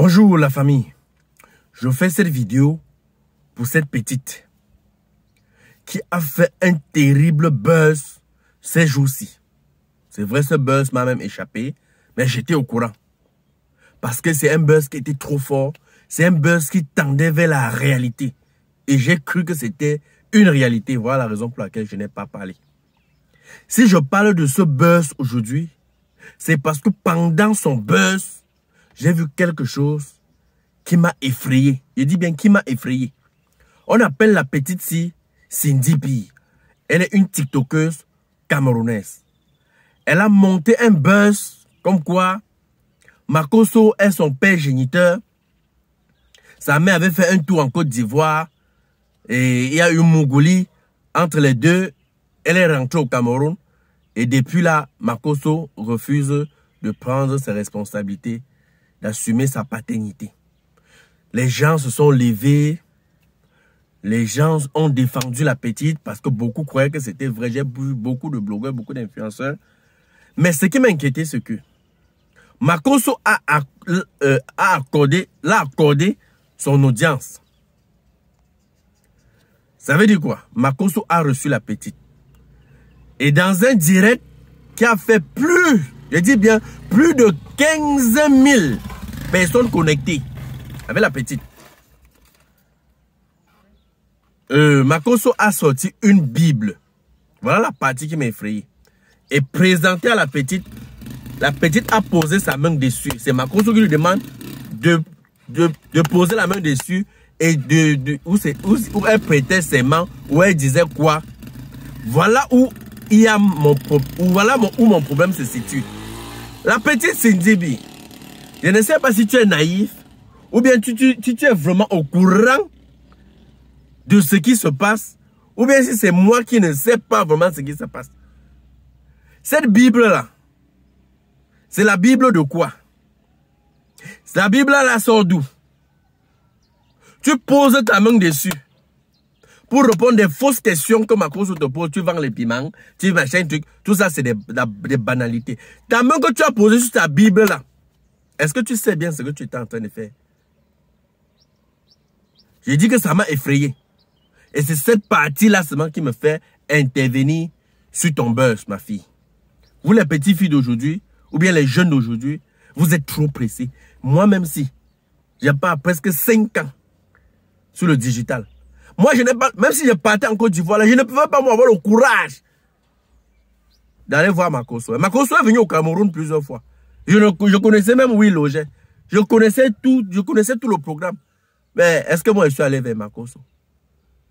Bonjour la famille. Je fais cette vidéo pour cette petite qui a fait un terrible buzz ces jours-ci. C'est vrai, ce buzz m'a même échappé, mais j'étais au courant. Parce que c'est un buzz qui était trop fort. C'est un buzz qui tendait vers la réalité. Et j'ai cru que c'était une réalité. Voilà la raison pour laquelle je n'ai pas parlé. Si je parle de ce buzz aujourd'hui, c'est parce que pendant son buzz, j'ai vu quelque chose qui m'a effrayé. Je dis bien qui m'a effrayé. On appelle la petite ci Cindy B. Elle est une TikTokeuse camerounaise. Elle a monté un buzz comme quoi Marcoso est son père géniteur. Sa mère avait fait un tour en Côte d'Ivoire et il y a eu Mongolie entre les deux. Elle est rentrée au Cameroun et depuis là, Marcoso refuse de prendre ses responsabilités d'assumer sa paternité. Les gens se sont levés, les gens ont défendu la petite parce que beaucoup croyaient que c'était vrai. J'ai vu beaucoup de blogueurs, beaucoup d'influenceurs. Mais ce qui m'inquiétait, c'est que Makoso a, euh, accordé, accordé son audience. Ça veut dire quoi Makoso a reçu la petite. Et dans un direct qui a fait plus je dis bien plus de 15 000 personnes connectées avec la petite. Euh, Makoso a sorti une Bible. Voilà la partie qui m'a effrayé. Et présenté à la petite, la petite a posé sa main dessus. C'est Makoso qui lui demande de, de, poser la main dessus et de, où, où, elle prêtait ses mains, où elle disait quoi. Voilà où, il y a mon, voilà où mon problème se situe. La petite Sindibi, je ne sais pas si tu es naïf ou bien tu, tu, es vraiment au courant de ce qui se passe ou bien si c'est moi qui ne sais pas vraiment ce qui se passe. Cette Bible-là, c'est la Bible de quoi La Bible-là sort d'où Tu poses ta main dessus pour répondre des fausses questions que ma cause te pose. Tu vends les piments, tu machin, truc. Tout ça, c'est des, banalités. Ta main que tu as posée sur ta Bible, là, est-ce que tu sais bien ce que tu es en train de faire? J'ai dit que ça m'a effrayé. Et c'est cette partie-là seulement qui me fait intervenir sur ton buzz, ma fille. Vous, les petites filles d'aujourd'hui, ou bien les jeunes d'aujourd'hui, vous êtes trop pressés. Moi-même, si, j'ai pas presque 5 ans sur le digital. Moi, je n'ai pas, même si je partais en Côte d'Ivoire, je ne pouvais pas avoir le courage d'aller voir Makoso. Makoso est venu au Cameroun plusieurs fois. Je, connaissais même où il logeait. Je connaissais tout, je connaissais tout le programme. Mais est-ce que moi, je suis allé vers Makoso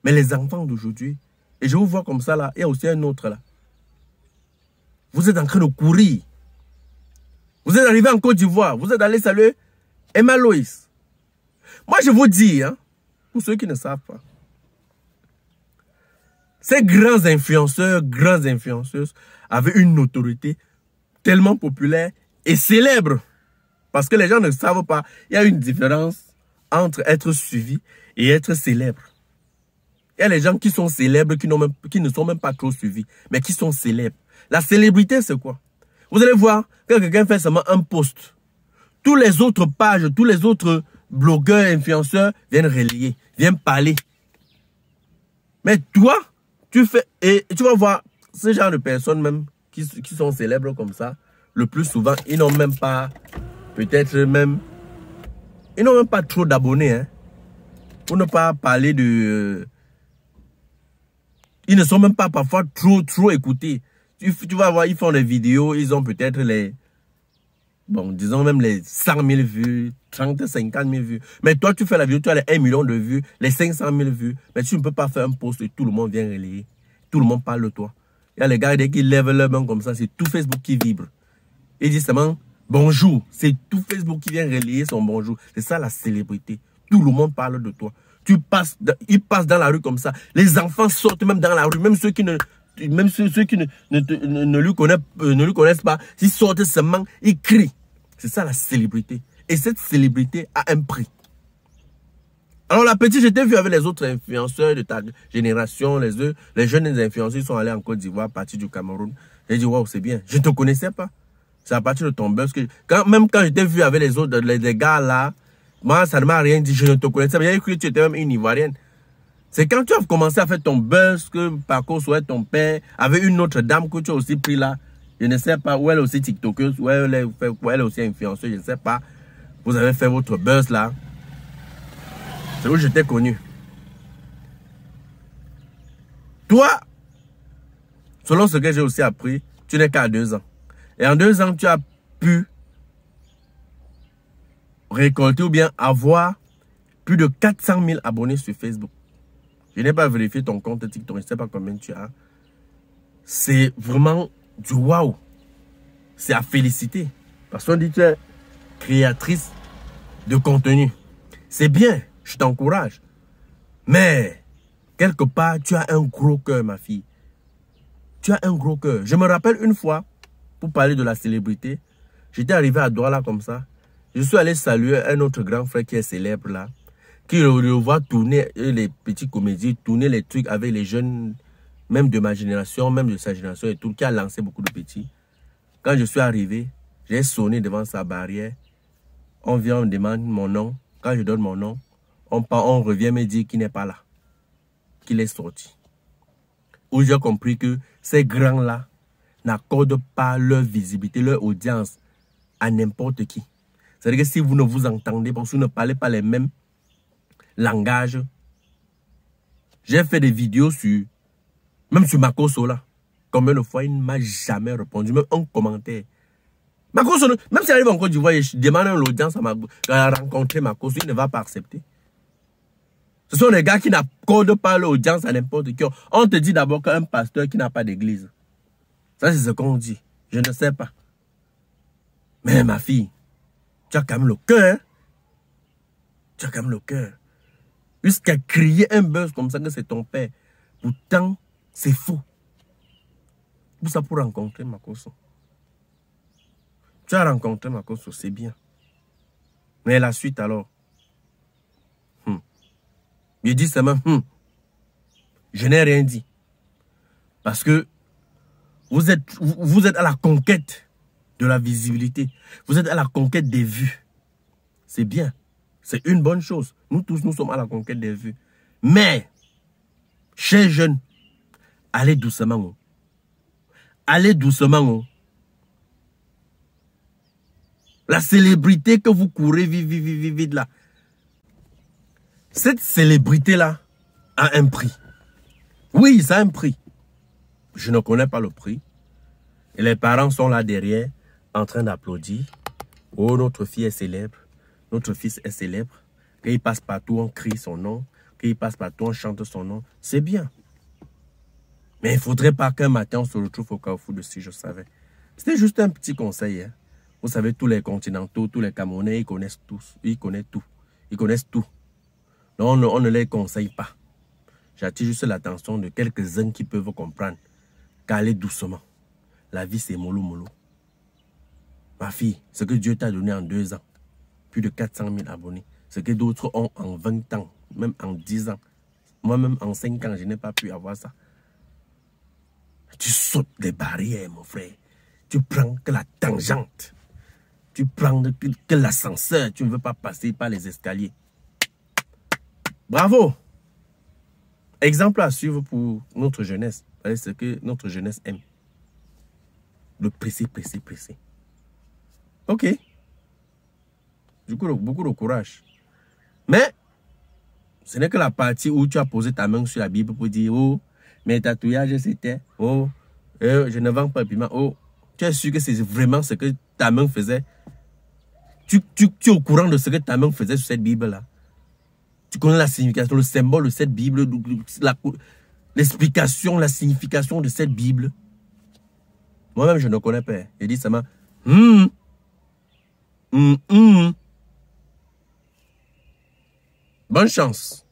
Mais les enfants d'aujourd'hui, et je vous vois comme ça là, il y a aussi un autre là. Vous êtes en train de courir. Vous êtes arrivé en Côte d'Ivoire, vous êtes allé saluer Emma Loïs. Moi, je vous dis, hein, pour ceux qui ne savent pas, ces grands influenceurs, grandes influenceuses avaient une autorité tellement populaire et célèbre. Parce que les gens ne savent pas, il y a une différence entre être suivi et être célèbre. Il y a les gens qui sont célèbres, qui, ne sont même pas trop suivis, mais qui sont célèbres. La célébrité, c'est quoi Vous allez voir, quand quelqu'un fait seulement un post, tous les autres pages, tous les autres blogueurs, influenceurs viennent relayer, viennent parler. Mais toi, tu et tu vas voir, ce genre de personnes même qui, sont célèbres comme ça, le plus souvent, ils n'ont même pas, peut-être même, ils n'ont même pas trop d'abonnés. Hein. pour ne pas parler de... Euh, ils ne sont même pas parfois trop, trop écoutés. Tu, tu vas voir, ils font des vidéos, ils ont peut-être les Bon, disons même les 100 000 vues, 30, 50 000 vues. Mais toi, tu fais la vidéo, tu as les 1 million de vues, les 500 000 vues. Mais tu ne peux pas faire un post et tout le monde vient relayer. Tout le monde parle de toi. Il y a les gars qui lèvent leurs mains comme ça. C'est tout Facebook qui vibre. Ils disent seulement bonjour. C'est tout Facebook qui vient relayer son bonjour. C'est ça la célébrité. Tout le monde parle de toi. Tu passes, ils passent dans la rue comme ça. Les enfants sortent même dans la rue. Même ceux qui ne, même ceux, qui ne, euh, ne, lui connaissent, pas, s'ils sortent seulement, ils crient. C'est ça la célébrité. Et cette célébrité a un prix. Alors la petite, j'étais vu avec les autres influenceurs de ta génération, les, les jeunes influenceurs, sont allés en Côte d'Ivoire, à partir du Cameroun. J'ai dit, waouh, c'est bien. Je ne te connaissais pas. C'est à partir de ton buzz que... Quand, même quand j'étais vu avec les autres, les, les gars là, moi, ça ne m'a rien dit. Je ne te connaissais pas. J'ai cru que tu étais même une Ivoirienne. C'est quand tu as commencé à faire ton buzz que contre soit ton père, avait une autre dame que tu as aussi pris là. Je ne sais pas, ou elle aussi TikTokeuse, ou elle ou elle aussi influenceuse, je ne sais pas. Vous avez fait votre buzz là. C'est où je t'ai connu. Toi, selon ce que j'ai aussi appris, tu n'es qu'à deux ans. Et en deux ans, tu as pu récolter ou bien avoir plus de 400 000 abonnés sur Facebook. Je n'ai pas vérifié ton compte TikTok, je ne sais pas combien tu as. C'est vraiment du waouh. C'est à féliciter. Parce qu'on dit que tu es créatrice de contenu. C'est bien, je t'encourage. Mais, quelque part, tu as un gros cœur, ma fille. Tu as un gros cœur. Je me rappelle une fois, pour parler de la célébrité, j'étais arrivé à Douala comme ça. Je suis allé saluer un autre grand frère qui est célèbre là qui le tourner les petites comédies, tourner les trucs avec les jeunes, même de ma génération, même de sa génération et tout, qui a lancé beaucoup de petits. Quand je suis arrivé, j'ai sonné devant sa barrière. On vient, on demande mon nom. Quand je donne mon nom, on part, on revient me dire qu'il n'est pas là, qu'il est sorti. Où j'ai compris que ces grands-là n'accordent pas leur visibilité, leur audience à n'importe qui. C'est-à-dire que si vous ne vous entendez pas, si vous ne parlez pas les mêmes langage. J'ai fait des vidéos sur, même sur Makoso là. Combien de fois il ne m'a jamais répondu, même un commentaire. Makoso, même si arrive en Côte d'Ivoire je demande l'audience à, rencontrer Makoso, il ne va pas accepter. Ce sont des gars qui n'accordent pas l'audience à n'importe qui. On te dit d'abord qu'un pasteur qui n'a pas d'église. Ça, c'est ce qu'on dit. Je ne sais pas. Mais ma fille, tu as quand même le cœur. Hein. Tu as quand même le cœur jusqu'à crier un buzz comme ça que c'est ton père. Pourtant, c'est faux. pour ça pour rencontrer Makoso. Tu as rencontré Makoso, c'est bien. Mais la suite alors hmm. Je seulement, hmm. je n'ai rien dit. Parce que vous êtes, vous êtes à la conquête de la visibilité. Vous êtes à la conquête des vues. C'est bien. C'est une bonne chose. Nous tous, nous sommes à la conquête des vues. Mais, chers jeunes, allez doucement. Hein. Allez doucement. Hein. La célébrité que vous courez vite, vite, vite, vite, là. Cette célébrité-là a un prix. Oui, ça a un prix. Je ne connais pas le prix. Et les parents sont là derrière, en train d'applaudir. Oh, notre fille est célèbre. Notre fils est célèbre. Qu'il il passe partout, on crie son nom. Qu'il passe partout, on chante son nom. C'est bien. Mais il ne faudrait pas qu'un matin, on se retrouve au carrefour de si je savais. C'était juste un petit conseil. Hein. Vous savez, tous les continentaux, tous les Camerounais, ils connaissent tous. Ils connaissent tout. Ils connaissent tout. Non, on ne, les conseille pas. J'attire juste l'attention de quelques-uns qui peuvent comprendre. Caler doucement. La vie, c'est mollo mollo. Ma fille, ce que Dieu t'a donné en deux ans, plus de 400 000 abonnés. Ce que d'autres ont en 20 ans, même en 10 ans. Moi-même, en 5 ans, je n'ai pas pu avoir ça. Tu sautes des barrières, mon frère. Tu prends que la tangente. Tu prends que, l'ascenseur. Tu ne veux pas passer par les escaliers. Bravo! Exemple à suivre pour notre jeunesse. C'est ce que notre jeunesse aime. Le pressé, pressé, pressé. OK du coup, beaucoup de courage. Mais, ce n'est que la partie où tu as posé ta main sur la Bible pour dire, oh, mes tatouages, c'était, oh, euh, je ne vends pas le piment, oh, tu es sûr que c'est vraiment ce que ta main faisait. Tu, tu, es au courant de ce que ta main faisait sur cette Bible-là. Tu connais la signification, le symbole de cette Bible, l'explication, la, signification de cette Bible. Moi-même, je ne connais pas. Je dis seulement, hum, hum, hum. Bonne chance.